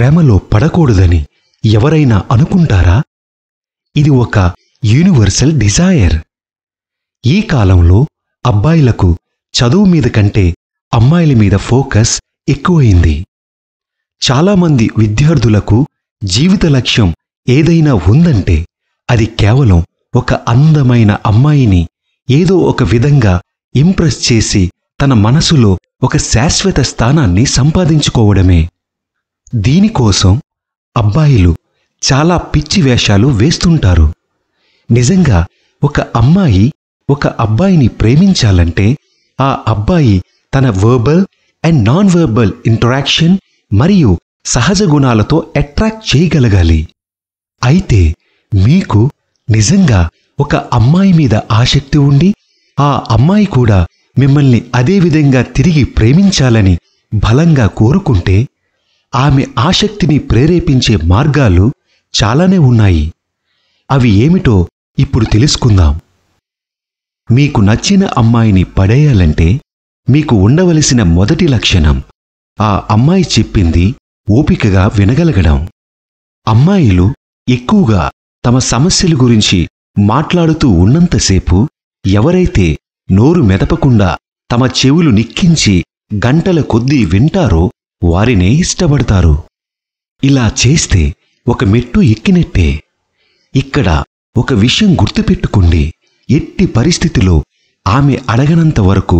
ప్రేమలో పడకూడదని ఎవరైనా అనుకుంటారా ఇది ఒక యూనివర్సల్ డిజైర్ ఈ కాలంలో అబ్బాయిలకు చదువు మీద కంటే అమ్మాయిల మీద ఫోకస్ ఎక్కువైంది చాలామంది విద్యార్థులకు జీవిత లక్ష్యం ఏదైనా ఉందంటే అది కేవలం ఒక అందమైన అమ్మాయిని ఏదో ఒక విధంగా ఇంప్రెస్ చేసి తన మనసులో ఒక శాశ్వత స్థానాన్ని సంపాదించుకోవడమే దీనికోసం అబ్బాయిలు చాలా పిచ్చి వేషాలు వేస్తుంటారు నిజంగా ఒక అమ్మాయి ఒక అబ్బాయిని ప్రేమించాలంటే ఆ అబ్బాయి తన verbal and non verbal interaction మరియు సహజ గుణాలతో అట్రాక్ట్ చేయగలగాలి అయితే మీకు నిజంగా ఒక అమ్మాయి మీద ఆసక్తి ఉండి ఆ అమ్మాయి కూడా మిమ్మల్ని అదేవిధంగా తిరిగి ప్రేమించాలని బలంగా కోరుకుంటే ఆమె ఆసక్తిని ప్రేరేపించే మార్గాలు చాలానే ఉన్నాయి అవి ఏమిటో ఇప్పుడు తెలుసుకుందాం మీకు నచ్చిన అమ్మాయిని పడేయాలంటే మీకు ఉండవలసిన మొదటి లక్షణం ఆ అమ్మాయి చెప్పింది ఓపికగా వినగలగడం అమ్మాయిలు ఎక్కువగా తమ సమస్యల గురించి మాట్లాడుతూ ఉన్నంతసేపు ఎవరైతే నోరు మెదపకుండా తమ చెవులు నిక్కించి గంటల కొద్దీ వింటారో వారినే ఇష్టపడతారు ఇలా చేస్తే ఒక మెట్టు ఎక్కినట్టే ఇక్కడ ఒక విషయం గుర్తుపెట్టుకోండి ఎట్టి పరిస్థితిలో ఆమె అడగనంత వరకు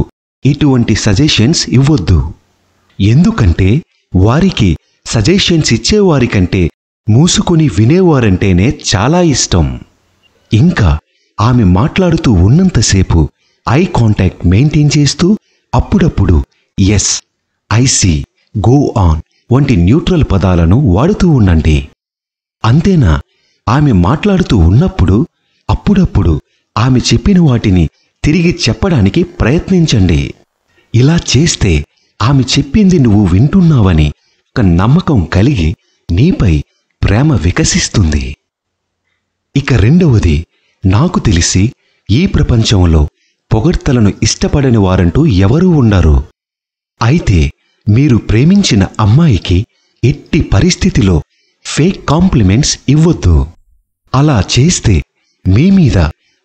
ఇటువంటి సజెషన్స్ ఇవ్వొద్దు ఎందుకంటే వారికి సజెషన్స్ ఇచ్చేవారికంటే మూసుకొని వినేవారంటేనే చాలా ఇష్టం ఇంకా ఆమె మాట్లాడుతూ ఉన్నంతసేపు ఐ కాంటాక్ట్ మెయింటైన్ చేస్తూ అప్పుడప్పుడు yes I see go on వంటి న్యూట్రల్ పదాలను వాడుతూ ఉండండి అంతేనా ఆమె మాట్లాడుతూ ఉన్నప్పుడు అప్పుడప్పుడు ఆమె చెప్పిన వాటిని తిరిగి చెప్పడానికి ప్రయత్నించండి ఇలా చేస్తే ఆమె చెప్పింది నువ్వు వింటున్నావని ఒక నమ్మకం కలిగి నీపై ప్రేమ వికసిస్తుంది ఇక రెండవది నాకు తెలిసి ఈ ప్రపంచంలో పొగడ్తలను ఇష్టపడని వారంటూ ఎవరూ ఉండరు అయితే మీరు ప్రేమించిన అమ్మాయికి ఎట్టి పరిస్థితిలో ఫేక్ కాంప్లిమెంట్స్ ఇవ్వద్దు అలా చేస్తే మీ మీద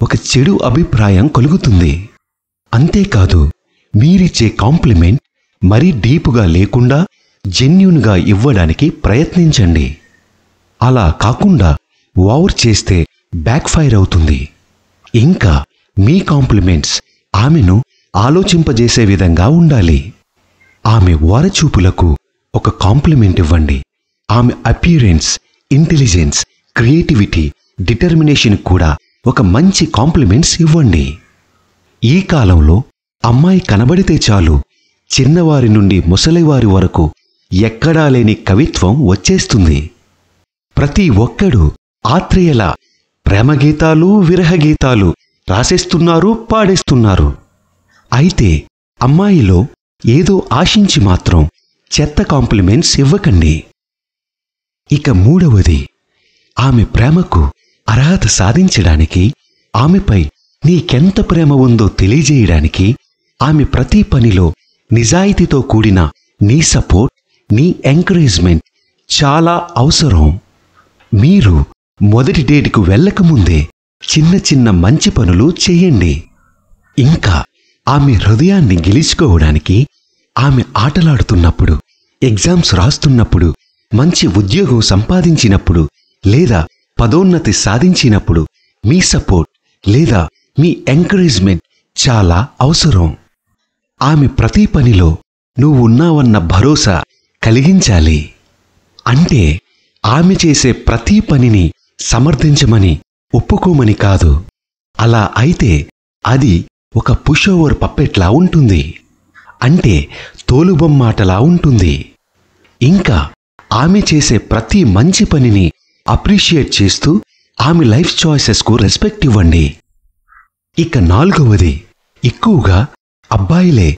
ఒక చెడు అభిప్రాయం కలుగుతుంది అంతేకాదు మీరిచ్చే కాంప్లిమెంట్ మరీ డీపుగా లేకుండా జెన్యున్గా ఇవ్వడానికి ప్రయత్నించండి అలా కాకుండా ఓవర్ చేస్తే బ్యాక్ఫైర్ అవుతుంది ఇంకా మీ కాంప్లిమెంట్స్ ఆమెను ఆలోచింపజేసే విధంగా ఉండాలి ఆమె ఓరచూపులకు ఒక కాంప్లిమెంట్ ఇవ్వండి ఆమె అపియరెన్స్ ఇంటెలిజెన్స్ క్రియేటివిటీ డిటర్మినేషన్ కూడా ఒక మంచి కాంప్లిమెంట్స్ ఇవ్వండి ఈ కాలంలో అమ్మాయి కనబడితే చాలు చిన్నవారి నుండి ముసలివారి వరకు ఎక్కడా లేని కవిత్వం వచ్చేస్తుంది ప్రతి ఒక్కడు ఆత్రేయల ప్రేమగీతాలు విరహగీతాలు రాసేస్తున్నారు పాడేస్తున్నారు అయితే అమ్మాయిలో ఏదో ఆశించి మాత్రం చెత్త కాంప్లిమెంట్స్ ఇవ్వకండి ఇక మూడవది ఆమె ప్రేమకు అర్హత సాధించడానికి ఆమెపై నీకెంత ప్రేమ ఉందో తెలియజేయడానికి ఆమె ప్రతి పనిలో నిజాయితీతో కూడిన నీ సపోర్ట్ నీ ఎంకరేజ్మెంట్ చాలా అవసరం మీరు మొదటి డేట్కు వెళ్ళకముందే చిన్న చిన్న మంచి పనులు చేయండి ఇంకా ఆమె హృదయాన్ని గెలుచుకోవడానికి ఆమె ఆటలాడుతున్నప్పుడు ఎగ్జామ్స్ రాస్తున్నప్పుడు మంచి ఉద్యోగం సంపాదించినప్పుడు లేదా పదోన్నతి సాధించినప్పుడు మీ సపోర్ట్ లేదా మీ ఎంకరేజ్మెంట్ చాలా అవసరం ఆమె ప్రతి పనిలో నువ్వున్నావన్న భరోసా కలిగించాలి అంటే ఆమె చేసే ప్రతి పనిని సమర్థించమని ఒప్పుకోమని కాదు అలా అయితే అది ఒక పుషోవర్ పప్పెట్లా ఉంటుంది అంటే తోలుబొమ్మాటలా ఉంటుంది ఇంకా ఆమె చేసే ప్రతి మంచి పనిని అప్రిషియేట్ చేస్తూ ఆమె లైఫ్ చాయిసెస్కు రెస్పెక్ట్ ఇవ్వండి ఇక నాలుగవది ఎక్కువగా అబ్బాయిలే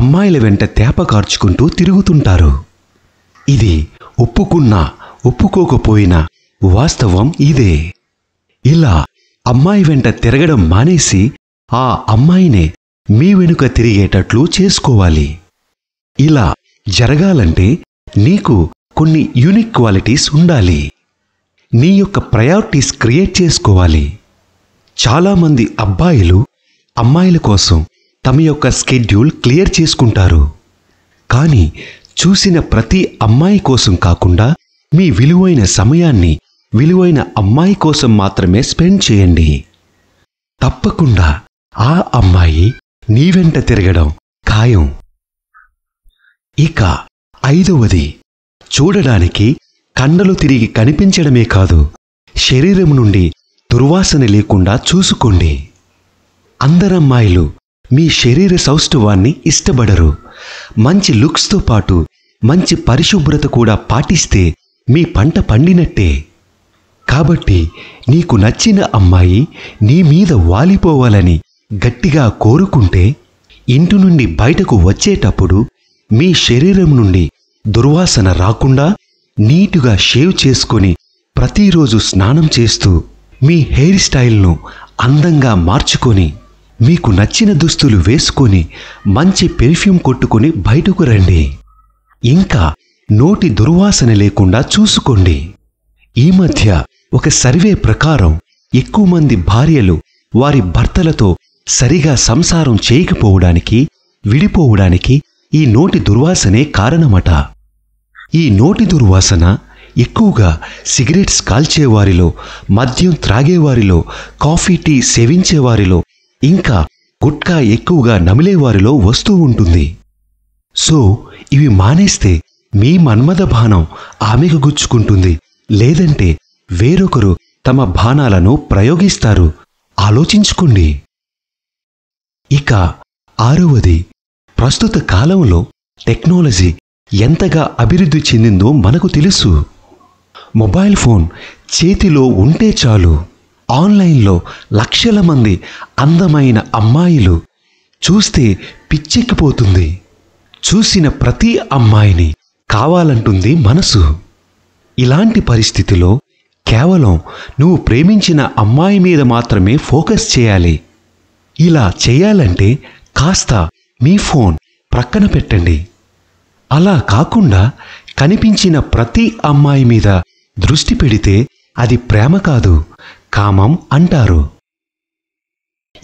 అమ్మాయిల వెంట తేప కార్చుకుంటూ తిరుగుతుంటారు ఇది ఒప్పుకున్నా ఒప్పుకోకపోయినా వాస్తవం ఇదే ఇలా అమ్మాయి వెంట తిరగడం మానేసి ఆ అమ్మాయినే మీ వెనుక తిరిగేటట్లు చేసుకోవాలి ఇలా జరగాలంటే నీకు కొన్ని యూనిక్ క్వాలిటీస్ ఉండాలి నీ యొక్క ప్రయారిటీస్ క్రియేట్ చేసుకోవాలి చాలామంది అబ్బాయిలు అమ్మాయిల కోసం తమ యొక్క స్కెడ్యూల్ క్లియర్ చేసుకుంటారు కానీ చూసిన ప్రతి అమ్మాయి కోసం కాకుండా మీ విలువైన సమయాన్ని విలువైన అమ్మాయి కోసం మాత్రమే స్పెండ్ చేయండి తప్పకుండా ఆ అమ్మాయి నీ వెంట తిరగడం ఖాయం ఇక ఐదవది చూడడానికి కండలు తిరిగి కనిపించడమే కాదు శరీరం నుండి దుర్వాసన లేకుండా చూసుకోండి అందరమ్మాయిలు మీ శరీర సౌష్ఠవాన్ని ఇష్టపడరు మంచి లుక్స్తో పాటు మంచి పరిశుభ్రత కూడా పాటిస్తే మీ పంట పండినట్టే కాబట్టి నీకు నచ్చిన అమ్మాయి నీ మీద వాలిపోవాలని గట్టిగా కోరుకుంటే ఇంటి నుండి బయటకు వచ్చేటప్పుడు మీ శరీరం నుండి దుర్వాసన రాకుండా నీటుగా షేవ్ చేసుకొని ప్రతిరోజు స్నానం చేస్తూ మీ హెయిర్ స్టైల్ను అందంగా మార్చుకొని మీకు నచ్చిన దుస్తులు వేసుకొని మంచి పెర్ఫ్యూమ్ కొట్టుకొని బయటకు రండి ఇంకా నోటి దుర్వాసన లేకుండా చూసుకోండి ఈ మధ్య ఒక సర్వే ప్రకారం ఎక్కువ మంది భార్యలు వారి భర్తలతో సరిగా సంసారం చేయకపోవడానికి విడిపోవడానికి ఈ నోటి దుర్వాసనే కారణమట ఈ నోటి దుర్వాసన ఎక్కువగా సిగరెట్స్ కాల్చేవారిలో మద్యం త్రాగేవారిలో కాఫీ టీ సేవించేవారిలో ఇంకా గుట్కా ఎక్కువగా నమిలేవారిలో వస్తూ ఉంటుంది సో ఇవి మానేస్తే మీ మన్మద బాణం ఆమెకు గుచ్చుకుంటుంది లేదంటే వేరొకరు తమ బాణాలను ప్రయోగిస్తారు ఆలోచించుకోండి ఇక ఆరవది ప్రస్తుత కాలంలో టెక్నాలజీ ఎంతగా అభివృద్ధి చెందిందో మనకు తెలుసు మొబైల్ ఫోన్ చేతిలో ఉంటే చాలు ఆన్లైన్లో లక్షల మంది అందమైన అమ్మాయిలు చూస్తే పిచ్చెక్కిపోతుంది చూసిన ప్రతి అమ్మాయిని కావాలంటుంది మనసు ఇలాంటి పరిస్థితిలో కేవలం నువ్వు ప్రేమించిన అమ్మాయి మీద మాత్రమే ఫోకస్ చేయాలి ఇలా చేయాలంటే కాస్త మీ ఫోన్ ప్రక్కన పెట్టండి అలా కాకుండా కనిపించిన ప్రతి అమ్మాయి మీద దృష్టి పెడితే అది ప్రేమ కాదు కామం అంటారు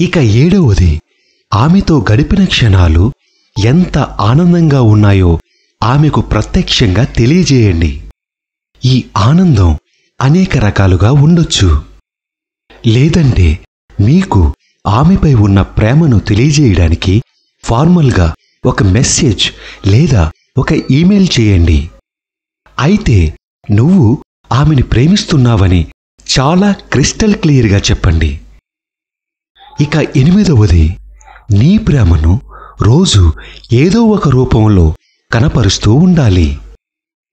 ఇక ఏడవది ఆమెతో గడిపిన క్షణాలు ఎంత ఆనందంగా ఉన్నాయో ఆమెకు ప్రత్యక్షంగా తెలియజేయండి ఈ ఆనందం అనేక రకాలుగా ఉండొచ్చు లేదంటే మీకు ఆమెపై ఉన్న ప్రేమను తెలియజేయడానికి ఫార్మల్గా ఒక మెసేజ్ లేదా ఒక ఈమెయిల్ చేయండి అయితే నువ్వు ఆమెని ప్రేమిస్తున్నావని చాలా క్రిస్టల్ క్లియర్గా చెప్పండి ఇక ఎనిమిదవది నీ ప్రేమను రోజు ఏదో ఒక రూపంలో కనపరుస్తూ ఉండాలి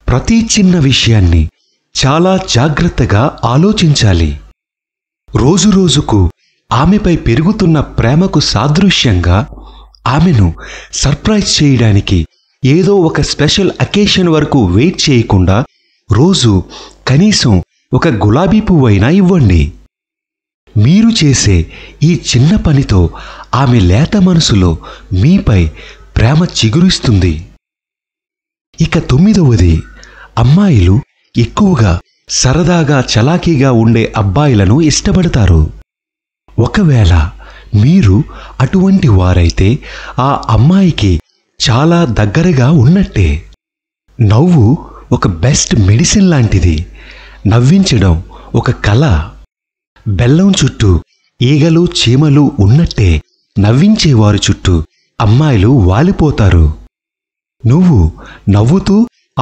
ప్రతి చిన్న విషయాన్ని చాలా జాగ్రత్తగా ఆలోచించాలి రోజురోజుకు ఆమెపై పెరుగుతున్న ప్రేమకు సాదృశ్యంగా ఆమెను సర్ప్రైజ్ చేయడానికి ఏదో ఒక స్పెషల్ అకేషన్ వరకు వెయిట్ చేయకుండా రోజు కనీసం ఒక గులాబీ పువ్వైనా ఇవ్వండి మీరు చేసే ఈ చిన్న పనితో ఆమె లేత మనసులో మీపై ప్రేమ చిగురిస్తుంది ఇక తొమ్మిదవది అమ్మాయిలు ఎక్కువగా సరదాగా చలాకీగా ఉండే అబ్బాయిలను ఇష్టపడతారు ఒకవేళ మీరు అటువంటి వారైతే ఆ అమ్మాయికి చాలా దగ్గరగా ఉన్నట్టే నవ్వు ఒక బెస్ట్ మెడిసిన్ లాంటిది నవ్వించడం ఒక కళ బెల్లం చుట్టూ ఈగలు చీమలు ఉన్నట్టే నవ్వించేవారు చుట్టూ అమ్మాయిలు వాలిపోతారు నువ్వు నవ్వుతూ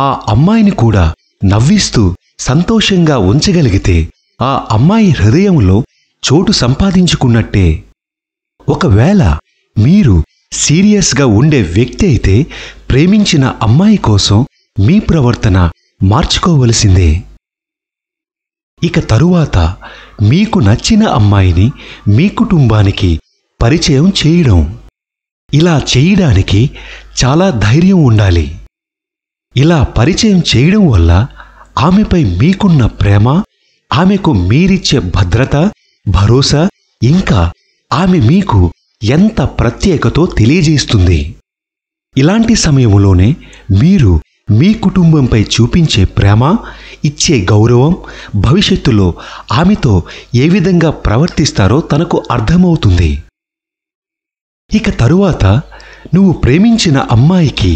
ఆ అమ్మాయిని కూడా నవ్విస్తూ సంతోషంగా ఉంచగలిగితే ఆ అమ్మాయి హృదయంలో చోటు సంపాదించుకున్నట్టే ఒకవేళ మీరు సీరియస్గా ఉండే వ్యక్తి అయితే ప్రేమించిన అమ్మాయి కోసం మీ ప్రవర్తన మార్చుకోవలసిందే ఇక తరువాత మీకు నచ్చిన అమ్మాయిని మీ కుటుంబానికి పరిచయం చేయడం ఇలా చేయడానికి చాలా ధైర్యం ఉండాలి ఇలా పరిచయం చేయడం వల్ల ఆమెపై మీకున్న ప్రేమ ఆమెకు మీరిచ్చే భద్రత భరోసా ఇంకా ఆమె మీకు ఎంత ప్రత్యేకతో తెలియజేస్తుంది ఇలాంటి సమయంలోనే మీరు మీ కుటుంబంపై చూపించే ప్రేమ ఇచ్చే గౌరవం భవిష్యత్తులో ఆమెతో ఏ విధంగా ప్రవర్తిస్తారో తనకు అర్థమవుతుంది ఇక తరువాత నువ్వు ప్రేమించిన అమ్మాయికి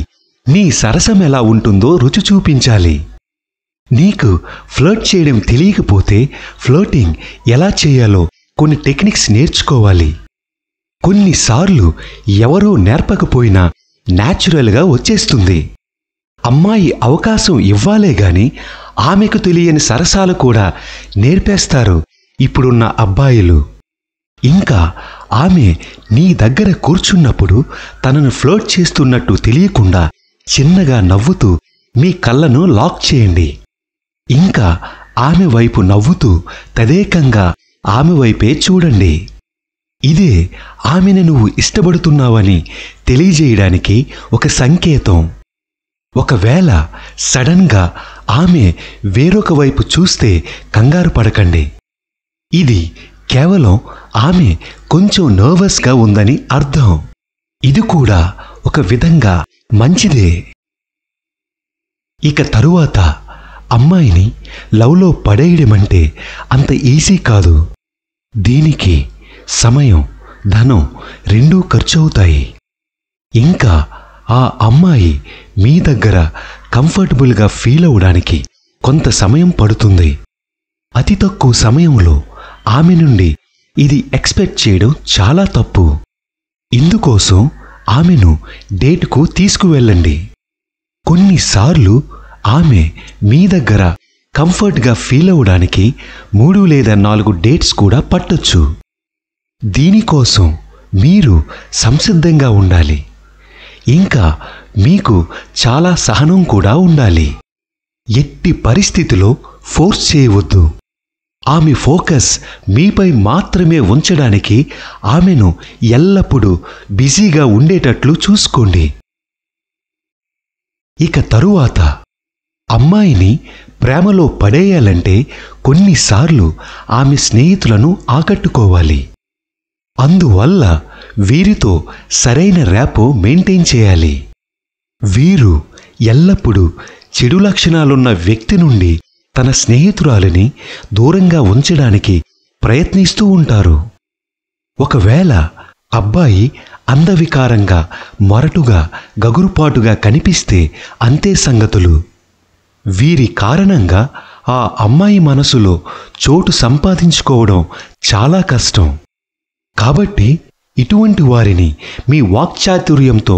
నీ సరసం ఎలా ఉంటుందో రుచి చూపించాలి నీకు ఫ్లర్ట్ చేయడం తెలియకపోతే ఫ్లర్టింగ్ ఎలా చేయాలో కొన్ని టెక్నిక్స్ నేర్చుకోవాలి కొన్నిసార్లు ఎవరూ నేర్పకపోయినా న్యాచురల్గా వచ్చేస్తుంది అమ్మాయి అవకాశం ఇవ్వాలే గాని ఆమెకు తెలియని సరసాలు కూడా నేర్పేస్తారు ఇప్పుడున్న అబ్బాయిలు ఇంకా ఆమె నీ దగ్గర కూర్చున్నప్పుడు తనను ఫ్లోట్ చేస్తున్నట్టు తెలియకుండా చిన్నగా నవ్వుతూ మీ కళ్ళను లాక్ చేయండి ఇంకా ఆమె వైపు నవ్వుతూ తదేకంగా ఆమె వైపే చూడండి ఇదే ఆమెను నువ్వు ఇష్టపడుతున్నావని తెలియజేయడానికి ఒక సంకేతం ఒకవేళ సడన్గా ఆమె వేరొక వైపు చూస్తే కంగారు పడకండి ఇది కేవలం ఆమె కొంచెం నర్వస్గా ఉందని అర్థం ఇది కూడా ఒక విధంగా మంచిదే ఇక తరువాత అమ్మాయిని లవ్లో పడేయడమంటే అంత ఈజీ కాదు దీనికి సమయం ధనం రెండూ ఖర్చు అవుతాయి ఇంకా ఆ అమ్మాయి మీ దగ్గర కంఫర్టబుల్గా ఫీల్ అవడానికి కొంత సమయం పడుతుంది అతి తక్కువ సమయంలో ఆమె నుండి ఇది ఎక్స్పెక్ట్ చేయడం చాలా తప్పు ఇందుకోసం ఆమెను డేట్కు తీసుకువెళ్ళండి కొన్నిసార్లు ఆమె మీ దగ్గర కంఫర్ట్గా ఫీల్ అవ్వడానికి మూడు లేదా నాలుగు డేట్స్ కూడా పట్టొచ్చు దీనికోసం మీరు సంసిద్ధంగా ఉండాలి ఇంకా మీకు చాలా సహనం కూడా ఉండాలి ఎట్టి పరిస్థితిలో ఫోర్స్ చేయవద్దు ఆమె ఫోకస్ మీపై మాత్రమే ఉంచడానికి ఆమెను ఎల్లప్పుడూ బిజీగా ఉండేటట్లు చూసుకోండి ఇక తరువాత అమ్మాయిని ప్రేమలో పడేయాలంటే కొన్నిసార్లు ఆమె స్నేహితులను ఆకట్టుకోవాలి అందువల్ల వీరితో సరైన ర్యాపో మెయింటైన్ చేయాలి వీరు ఎల్లప్పుడూ చెడు లక్షణాలున్న వ్యక్తి నుండి తన స్నేహితురాలిని దూరంగా ఉంచడానికి ప్రయత్నిస్తూ ఉంటారు ఒకవేళ అబ్బాయి అందవికారంగా మొరటుగా గగురుపాటుగా కనిపిస్తే అంతే సంగతులు వీరి కారణంగా ఆ అమ్మాయి మనసులో చోటు సంపాదించుకోవడం చాలా కష్టం కాబట్టి ఇటువంటి వారిని మీ వాక్చాతుర్యంతో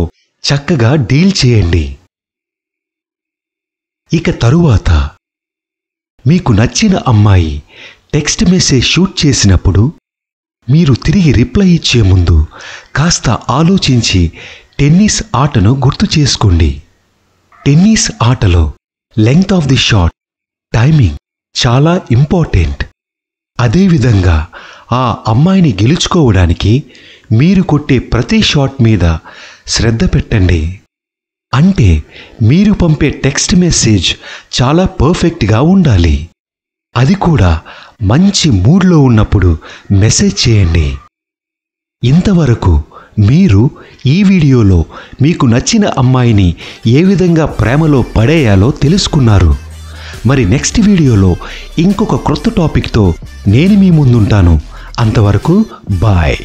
చక్కగా డీల్ చేయండి ఇక తరువాత మీకు నచ్చిన అమ్మాయి టెక్స్ట్ మెసేజ్ షూట్ చేసినప్పుడు మీరు తిరిగి రిప్లై ఇచ్చే ముందు కాస్త ఆలోచించి టెన్నిస్ ఆటను గుర్తు చేసుకోండి టెన్నిస్ ఆటలో length of the shot timing చాలా ఇంపార్టెంట్ అదేవిధంగా ఆ అమ్మాయిని గెలుచుకోవడానికి మీరు కొట్టే ప్రతి షాట్ మీద శ్రద్ధ పెట్టండి అంటే మీరు పంపే టెక్స్ట్ మెసేజ్ చాలా పర్ఫెక్ట్గా ఉండాలి అది కూడా మంచి మూడ్లో ఉన్నప్పుడు మెసేజ్ చేయండి ఇంతవరకు మీరు ఈ వీడియోలో మీకు నచ్చిన అమ్మాయిని ఏ విధంగా ప్రేమలో పడేయాలో తెలుసుకున్నారు మరి నెక్స్ట్ వీడియోలో ఇంకొక క్రొత్త టాపిక్తో నేను మీ ముందుంటాను అంతవరకు బాయ్